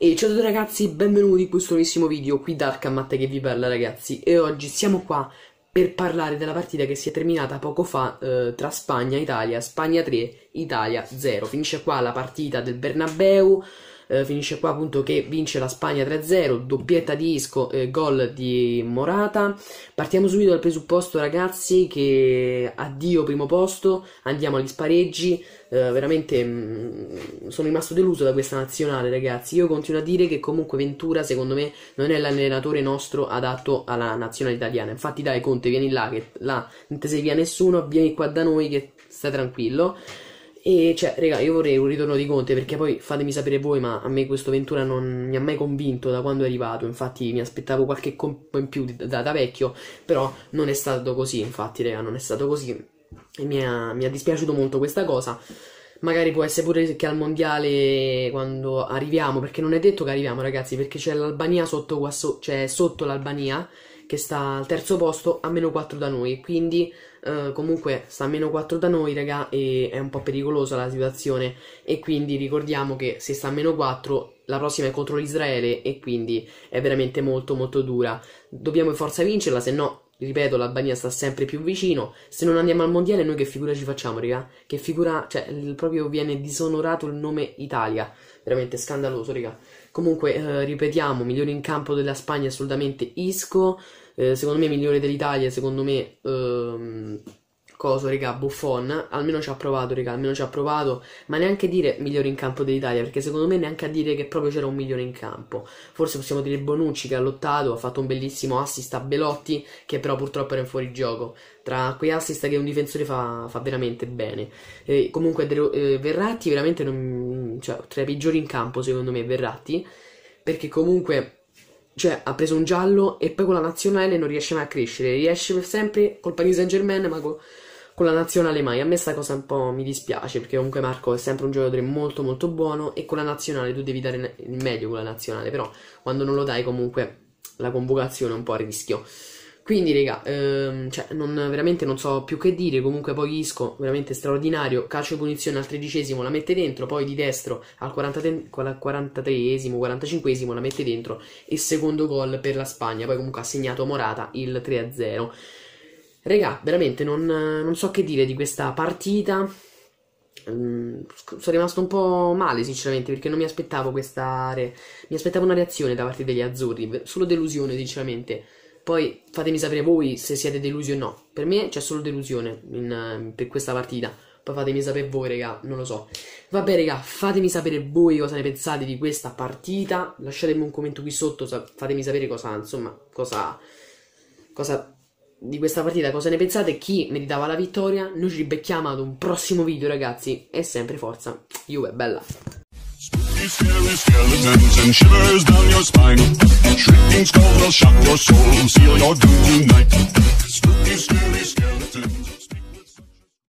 E ciao a tutti ragazzi, benvenuti in questo nuovissimo video qui da Arkham che vi parla ragazzi E oggi siamo qua per parlare della partita che si è terminata poco fa eh, tra Spagna e Italia Spagna 3, Italia 0 Finisce qua la partita del Bernabeu eh, finisce qua appunto che vince la Spagna 3-0, doppietta di Isco, eh, gol di Morata. Partiamo subito dal presupposto ragazzi che addio primo posto, andiamo agli spareggi, eh, veramente mh, mm, sono rimasto deluso da questa nazionale ragazzi, io continuo a dire che comunque Ventura secondo me non è l'allenatore nostro adatto alla nazionale italiana, infatti dai Conte vieni là che là non ti sei via nessuno, vieni qua da noi che stai tranquillo. E cioè, raga, io vorrei un ritorno di Conte perché poi fatemi sapere voi, ma a me questo Ventura non mi ha mai convinto da quando è arrivato. Infatti, mi aspettavo qualche compo in più da, da, vecchio, però non è stato così. Infatti, raga, non è stato così. E mi ha, mi ha dispiaciuto molto questa cosa. Magari può essere pure che al mondiale quando arriviamo, perché non è detto che arriviamo, ragazzi, perché c'è l'Albania sotto qua, so- cioè sotto l'Albania che sta al terzo posto a meno 4 da noi, quindi eh, comunque sta a meno 4 da noi, raga, e è un po' pericolosa la situazione e quindi ricordiamo che se sta a meno 4 la prossima è contro l'Israele e quindi è veramente molto molto dura. Dobbiamo forza vincerla, se no ripeto, l'Albania sta sempre più vicino. Se non andiamo al mondiale, noi che figura ci facciamo, raga? Che figura, cioè, proprio viene disonorato il nome Italia. Veramente scandaloso, raga. Comunque, eh, ripetiamo, migliore in campo della Spagna assolutamente Isco. Eh, secondo me migliore dell'Italia, secondo me ehm, coso, raga, Buffon, almeno ci ha provato, raga, almeno ci ha provato, ma neanche dire migliore in campo dell'Italia, perché secondo me neanche a dire che proprio c'era un migliore in campo. Forse possiamo dire Bonucci che ha lottato, ha fatto un bellissimo assist a Belotti, che però purtroppo era in fuori gioco. Tra quei assist che un difensore fa, fa veramente bene. E comunque eh, Verratti veramente non, cioè, tra i peggiori in campo, secondo me, Verratti, perché comunque cioè ha preso un giallo e poi con la nazionale non riesce mai a crescere, riesce sempre col Paris Saint Germain ma con con la nazionale mai. A me sta cosa un po' mi dispiace perché comunque Marco è sempre un giocatore molto molto buono e con la nazionale tu devi dare il meglio con la nazionale, però quando non lo dai comunque la convocazione è un po' a rischio. Quindi, raga, ehm, cioè, non, veramente non so più che dire. Comunque, poi Isco, veramente straordinario. Calcio e punizione al tredicesimo, la mette dentro. Poi di destro al quarantatreesimo, quarantacinquesimo la mette dentro. E secondo gol per la Spagna. Poi, comunque, ha segnato Morata il 3-0. Regà, veramente non, non so che dire di questa partita. Mm, sono rimasto un po' male, sinceramente, perché non mi aspettavo questa. Re... Mi aspettavo una reazione da parte degli azzurri. Solo delusione, sinceramente. Poi fatemi sapere voi se siete delusi o no. Per me c'è solo delusione in, per questa partita. Poi fatemi sapere voi, raga, non lo so. Vabbè, raga, fatemi sapere voi cosa ne pensate di questa partita. Lasciatemi un commento qui sotto, fatemi sapere cosa, insomma, cosa... cosa di questa partita cosa ne pensate, chi meritava la vittoria. Noi ci ribecchiamo ad un prossimo video ragazzi e sempre forza, Juve bella! Scary skeletons and shivers down your spine Shrieking skulls will shock your soul Seal your doom tonight Spooky, scary